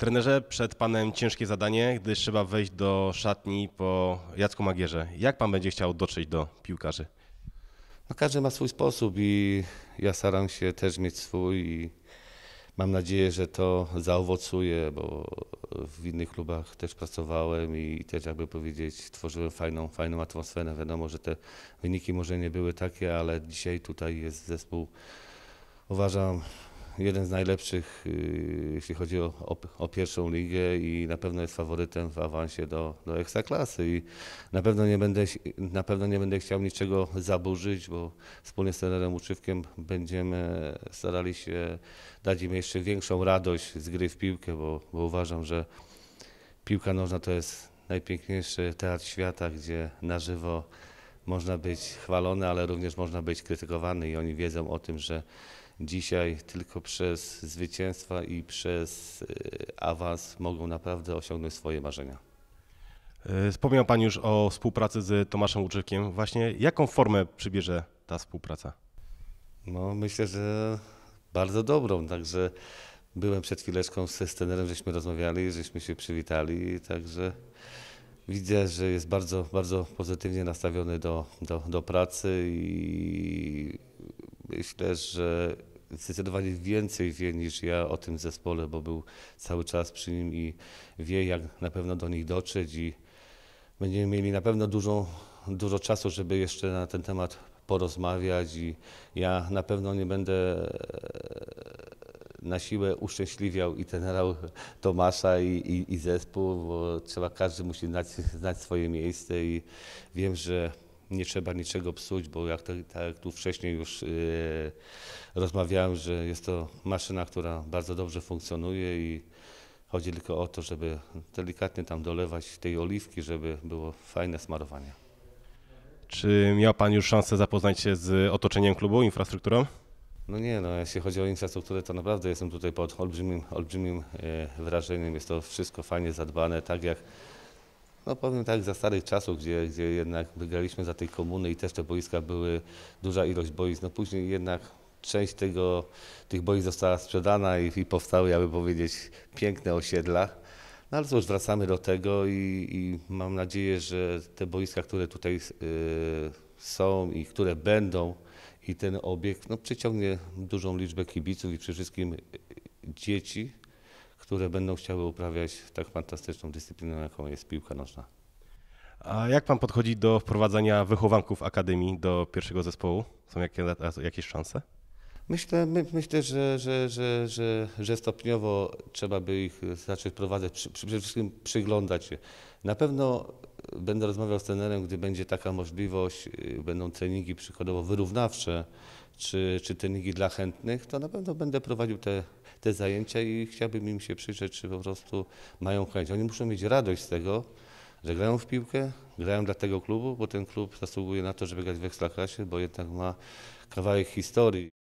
Trenerze, przed Panem ciężkie zadanie, gdyż trzeba wejść do szatni po Jacku Magierze. Jak Pan będzie chciał dotrzeć do piłkarzy? No każdy ma swój sposób i ja staram się też mieć swój i mam nadzieję, że to zaowocuje, bo w innych klubach też pracowałem i też jakby powiedzieć tworzyłem fajną, fajną atmosferę. Wiadomo, że te wyniki może nie były takie, ale dzisiaj tutaj jest zespół uważam jeden z najlepszych, y, jeśli chodzi o, o, o, pierwszą ligę i na pewno jest faworytem w awansie do, do Ekstraklasy i na pewno, nie będę, na pewno nie będę chciał niczego zaburzyć, bo wspólnie z trenerem Uczywkiem będziemy starali się dać im jeszcze większą radość z gry w piłkę, bo, bo uważam, że piłka nożna to jest najpiękniejszy teatr świata, gdzie na żywo można być chwalony, ale również można być krytykowany i oni wiedzą o tym, że dzisiaj tylko przez zwycięstwa i przez e, awans mogą naprawdę osiągnąć swoje marzenia. E, wspomniał Pan już o współpracy z Tomaszem Łuczykiem. Właśnie jaką formę przybierze ta współpraca? No, myślę, że bardzo dobrą. Także byłem przed chwileczką z scenerem, żeśmy rozmawiali, żeśmy się przywitali, także widzę, że jest bardzo, bardzo pozytywnie nastawiony do, do, do pracy i myślę, że zdecydowanie więcej wie niż ja o tym zespole, bo był cały czas przy nim i wie, jak na pewno do nich dotrzeć i będziemy mieli na pewno dużo, dużo czasu, żeby jeszcze na ten temat porozmawiać i ja na pewno nie będę e, na siłę uszczęśliwiał i generał Tomasza i, i, i zespół, bo trzeba, każdy musi znać, znać swoje miejsce i wiem, że nie trzeba niczego psuć, bo jak, tak, tu wcześniej już yy, rozmawiałem, że jest to maszyna, która bardzo dobrze funkcjonuje i chodzi tylko o to, żeby delikatnie tam dolewać tej oliwki, żeby było fajne smarowanie. Czy miał Pan już szansę zapoznać się z otoczeniem klubu, infrastrukturą? No nie, no jeśli chodzi o infrastrukturę, to naprawdę jestem tutaj pod olbrzymim, olbrzymim y, wrażeniem. Jest to wszystko fajnie zadbane, tak jak no powiem tak, za starych czasów, gdzie, gdzie jednak wygraliśmy za tej komuny i też te boiska były, duża ilość boisk, no później jednak część tego, tych boisk została sprzedana i, i powstały, jakby powiedzieć, piękne osiedla. No ale cóż, wracamy do tego i, i mam nadzieję, że te boiska, które tutaj y, są i które będą i ten obiekt no, przyciągnie dużą liczbę kibiców i przede wszystkim y, dzieci, które będą chciały uprawiać tak fantastyczną dyscyplinę, jaką jest piłka nożna. A jak pan podchodzi do wprowadzania wychowanków akademii do pierwszego zespołu? Są jakieś szanse? Myślę, my, myślę że, że, że, że, że stopniowo trzeba by ich zacząć wprowadzać, przy, przede wszystkim przyglądać się. Na pewno będę rozmawiał z trenerem, gdy będzie taka możliwość, y, będą treningi przykładowo wyrównawcze, czy, czy treningi dla chętnych, to na pewno będę prowadził te, te zajęcia i chciałbym im się przyjrzeć, czy po prostu mają chęć. Oni muszą mieć radość z tego, że grają w piłkę, grają dla tego klubu, bo ten klub zasługuje na to, żeby grać w Ekstraklasie, bo jednak ma kawałek historii.